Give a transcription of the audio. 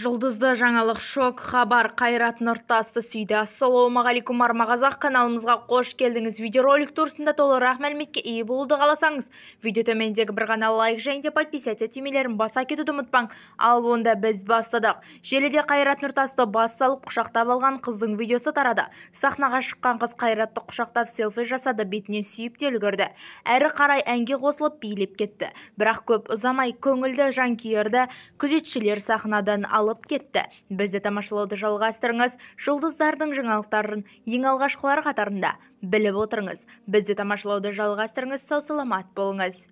жұлдызды жаңалық шок хабар қайрат нұртасты сүйді ассалаумағалейкум арма қазақ каналымызға қош келдіңіз видеоролик турасында толығырақ мәліметке ие болуды қаласаңыз видео төмендегі бір ғана лайк және де подписаться түймелерін баса кетуді ұмытпаң ал онда біз бастадық желіде қайрат нұртасты бас салып құшақтап алған қыздың видеосы тарады сахнаға шыққан қыз қайратты құшақтап селфи жасады бетінен сүйіп те үлгерді әрі қарай әнге қосылып билеп кетті бірақ көп ұзамай көңілді жанкүйерді күзетшілер сахнадан алып кетті бізді тамашалауды жалғастырыңыз жұлдыздардың жаңалықтарын ең алғашқылар қатарында біліп отырыңыз бізді тамашалауды жалғастырыңыз сау саламат болыңыз